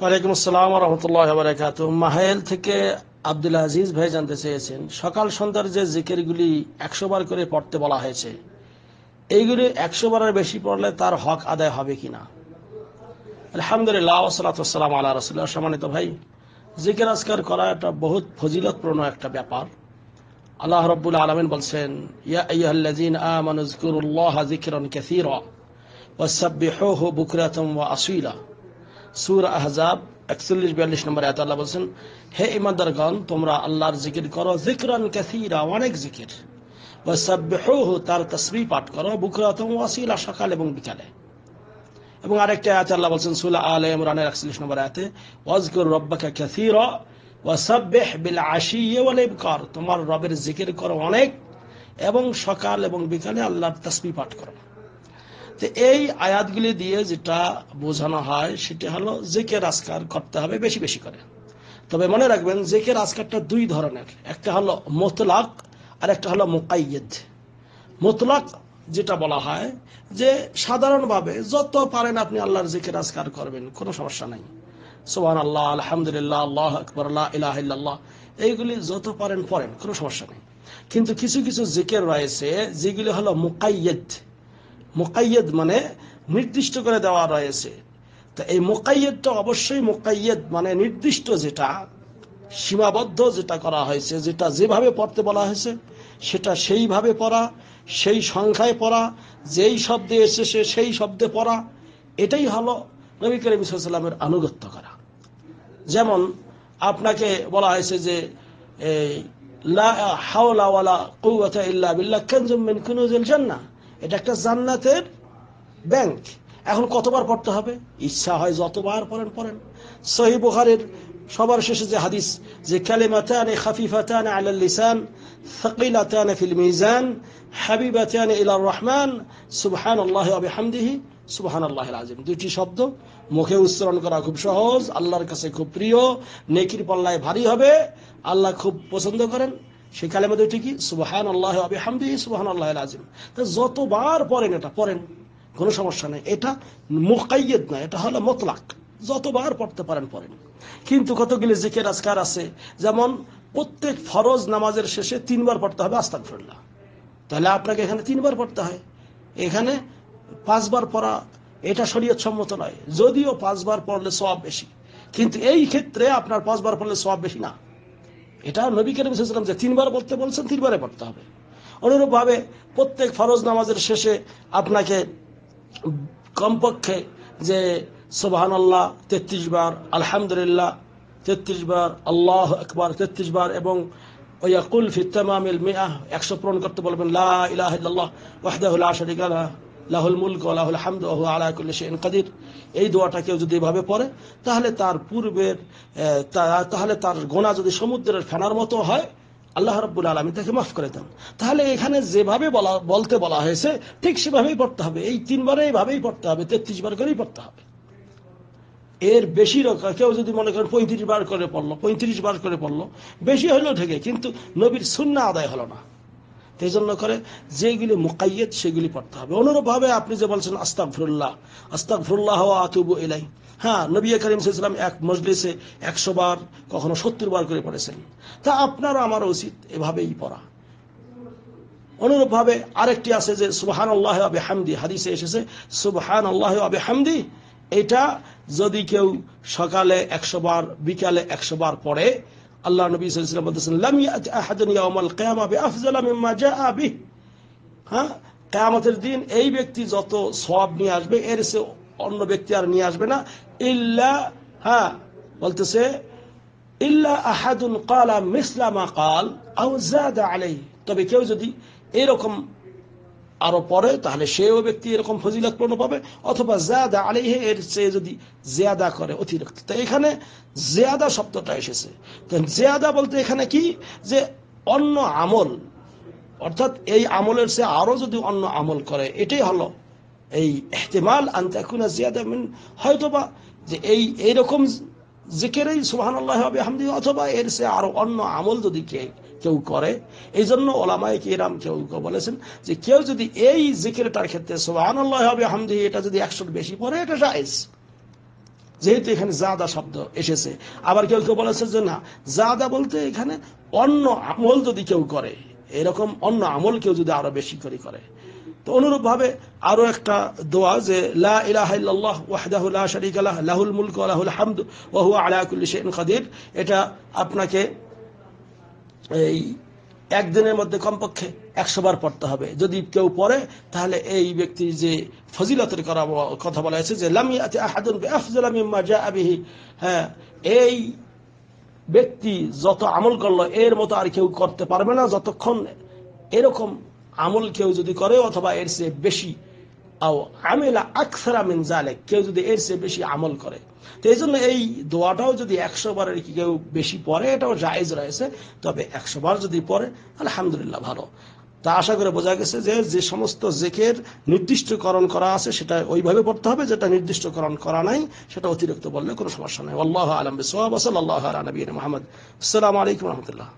ওয়ালাইকুম আসসালাম রহমতুল্লাহ বারাকাত মাহেল থেকে আব্দুল আজিজ ভাই জানতে চেয়েছেন সকাল সন্ধ্যার যে জিকিরগুলি একশো বার করে পড়তে বলা হয়েছে এইগুলি একশো বারের বেশি পড়লে তার হক আদায় হবে কি না আলহামদুলিল্লাহ সালাতাম আল্লাহ রসুল্লাহ সম্মানিত ভাই জিকির আজকার করা একটা বহুত ফজিলতপূর্ণ একটা ব্যাপার আল্লাহ রব্বুল আলমিন বলছেন ইয়াহ্লাজিন আমানুজকুরুল্লাহ জিকিরন কাসীরা ওয়াসাব্বিহুহু বুকরাতাম ওয়া আসীলা সুর আহজাব একচল্লিশ বিয়াল্লিশ নম্বর এত বলছেন হে ইমাদারগণ তোমরা আল্লাহর জিকির করো জিকরান কাসিরা অনেক জিকির তার তসবি পাঠ করো বুকরাতম ওয়াসিলা সকাল এবং বিকালে এবং আরেকটা আয়াতে আল্লাহ বলছেন সুলা আলে ইমরানের একচল্লিশ নম্বর আয়াতে ওয়াজকুর রব্বাকা কাসিরা ওয়াসাব্বিহ বিল আশিয়্যি ওয়াল ইবকার তোমার রবের জিকির করো অনেক এবং সকাল এবং বিকালে আল্লাহর তসবি পাঠ করো তো এই আয়াতগুলি দিয়ে যেটা বোঝানো হয় সেটা হলো জেকের আজকার করতে হবে বেশি বেশি করে তবে মনে রাখবেন জেকের আজকারটা দুই ধরনের একটা হলো মোতলাক আর একটা হলো মোকাইয়েদ মোতলাক যেটা বলা হয় যে সাধারণভাবে যত পারেন আপনি আল্লাহর জেকের আজকার করবেন কোনো সমস্যা নাই সোহান আল্লাহ আলহামদুলিল্লাহ আল্লাহ আকবর আল্লাহ ইলাহ এইগুলি যত পারেন পড়েন কোনো সমস্যা নেই কিন্তু কিছু কিছু জিকের রয়েছে যেগুলি হলো মুকাইয়েদ মোকাইয়েদ মানে নির্দিষ্ট করে দেওয়া রয়েছে তো এই মোকাইয়েদটা অবশ্যই মোকাইয়েদ মানে নির্দিষ্ট যেটা সীমাবদ্ধ যেটা করা হয়েছে যেটা যেভাবে পড়তে বলা হয়েছে সেটা সেইভাবে পড়া সেই সংখ্যায় পড়া যেই শব্দে এসেছে সেই শব্দে পড়া এটাই হলো নবী করিম সাল্লামের আনুগত্য করা যেমন আপনাকে বলা হয়েছে যে এই লা হাওলা ওয়ালা কুওয়াতা ইল্লা বিল্লাহ কানজুম মিন কুনুজিল এটা একটা জান্নাতের ব্যাংক এখন কতবার পড়তে হবে ইচ্ছা হয় যতবার পড়েন পড়েন সহি বুখারের সবার শেষে যে হাদিস যে কালেমাতান লিসান রহমান দুটি শব্দ মুখে উচ্চারণ করা খুব সহজ আল্লাহর কাছে খুব প্রিয় নেকির পাল্লায় ভারী হবে আল্লাহ খুব পছন্দ করেন সেই মধ্যে দুইটি কি সুবাহান আল্লাহ আবি হামদি সুবাহান আল্লাহ আজিম তা যতবার পড়েন এটা পড়েন কোনো সমস্যা নেই এটা মুকাইয়েদ না এটা হলো মতলাক যতবার পড়তে পারেন পড়েন কিন্তু কতগুলি জিকের আজকার আছে যেমন প্রত্যেক ফরজ নামাজের শেষে তিনবার পড়তে হবে আস্তাকফিরুল্লাহ তাহলে আপনাকে এখানে তিনবার পড়তে হয় এখানে পাঁচবার পড়া এটা শরীয়ত সম্মত নয় যদিও পাঁচবার পড়লে সব বেশি কিন্তু এই ক্ষেত্রে আপনার পাঁচবার পড়লে সব বেশি না এটা নবী করিম সাল্লাম যে তিনবার পড়তে বলছেন তিনবারে পড়তে হবে অনুরূপভাবে প্রত্যেক ফরজ নামাজের শেষে আপনাকে কমপক্ষে যে সোবাহান আল্লাহ তেত্রিশ বার আলহামদুলিল্লাহ তেত্রিশ বার আল্লাহ একবার তেত্রিশ বার এবং ওয়াকুল ফিত্তামামিল মিয়া একশো পূরণ করতে বলবেন লাহ ওয়াহদাহ শরিক আল্লাহ লাহুল মুলক লাহুল হামদ ওহ আলাহুল্লিন কাদির এই দোয়াটা কেউ যদি এভাবে পড়ে তাহলে তার পূর্বের তাহলে তার গোনা যদি সমুদ্রের ফেনার মতো হয় আল্লাহ রব্বুল আলম তাকে মাফ করে দেন তাহলে এখানে যেভাবে বলা বলতে বলা হয়েছে ঠিক সেভাবেই পড়তে হবে এই তিনবারে এইভাবেই পড়তে হবে তেত্রিশ বার করেই পড়তে হবে এর বেশি কেউ যদি মনে করেন পঁয়ত্রিশ বার করে পড়লো পঁয়ত্রিশ বার করে পড়লো বেশি হলেও ঠেকে কিন্তু নবীর শূন্য আদায় হলো না তো এই জন্য করে যেগুলি মুকাইয়েদ সেগুলি পড়তে হবে অনুরূপ ভাবে আপনি যে বলছেন আস্তাক ফিরুল্লাহ আস্তাক ফিরুল্লাহ আতুবু এলাই হ্যাঁ নবী করিম সাল্লাম এক মজলিসে একশো বার কখনো সত্তর বার করে পড়েছেন তা আপনার আমার উচিত এভাবেই পড়া অনুরূপ ভাবে আরেকটি আছে যে সুবহান আল্লাহ আবে হামদি হাদিসে এসেছে সুবহান আল্লাহ আবে হামদি এটা যদি কেউ সকালে একশো বার বিকালে একশো বার পড়ে الله النبي صلى الله عليه وسلم لم يأتي أحد يوم القيامة بأفضل مما جاء به ها قيامة الدين أي بكتي زوتو صواب نياج به إرس أن بكتيار نياج بنا إلا ها والتسي إلا أحد قال مثل ما قال أو زاد عليه طب كيف زدي إيركم আরো পরে তাহলে সেও ব্যক্তি এরকম পূর্ণ পাবে অথবা জাদা আলিহে এর চেয়ে যদি জেয়াদা করে অতিরিক্ত তো এখানে জেয়াদা শব্দটা এসেছে তো জেয়াদা বলতে এখানে কি যে অন্য আমল অর্থাৎ এই আমলের সে আরও যদি অন্য আমল করে এটাই হলো এই এহতেমাল আনতে এখন জিয়াদা মিন হয়তোবা যে এই এইরকম জিকেরেই সুহান আল্লাহ হবে হামদি অথবা এর সে আরও অন্য আমল যদি কে কেউ করে এই জন্য ওলামায় কিরাম কেউ কেউ বলেছেন যে কেউ যদি এই জিকিরটার ক্ষেত্রে সোহান আল্লাহ হবে হামদি এটা যদি একশোর বেশি পরে এটা সাইজ যেহেতু এখানে জাদা শব্দ এসেছে আবার কেউ কেউ বলেছে যে না জাদা বলতে এখানে অন্য আমল যদি কেউ করে এরকম অন্য আমল কেউ যদি আরো বেশি করে করে তো অনুরূপভাবে আরো একটা দোয়া যে লা লাহুল মুলকু আলাহুল হামদ হামদু আলাহুল এটা আপনাকে এই একদিনের মধ্যে কমপক্ষে একশো বার পড়তে হবে যদি কেউ পড়ে তাহলে এই ব্যক্তির যে ফজিলতের কথা বলা হয়েছে যে লামিয়াতে আহাদুন আফজলামিম্মা আবিহি হ্যাঁ এই ব্যক্তি যত আমল করলো এর মতো আর কেউ করতে পারবে না যতক্ষণ এরকম আমল কেউ যদি করে অথবা এর চেয়ে বেশি কেউ যদি এর চেয়ে বেশি আমল করে তো এই জন্য এই দোয়াটাও যদি একশো কি কেউ বেশি এটাও রয়েছে তবে একশো বার যদি আলহামদুলিল্লাহ ভালো তা আশা করে বোঝা গেছে যে যে সমস্ত জেকের নির্দিষ্টকরণ করা আছে সেটা ওইভাবে পড়তে হবে যেটা নির্দিষ্টকরণ করা নাই সেটা অতিরিক্ত বললে কোনো সমস্যা নেই আল্লাহ আলম বিসাল আল্লাহ আলবীর মোহাম্মদ আসসালামু আলাইকুম রহমতুল্লাহ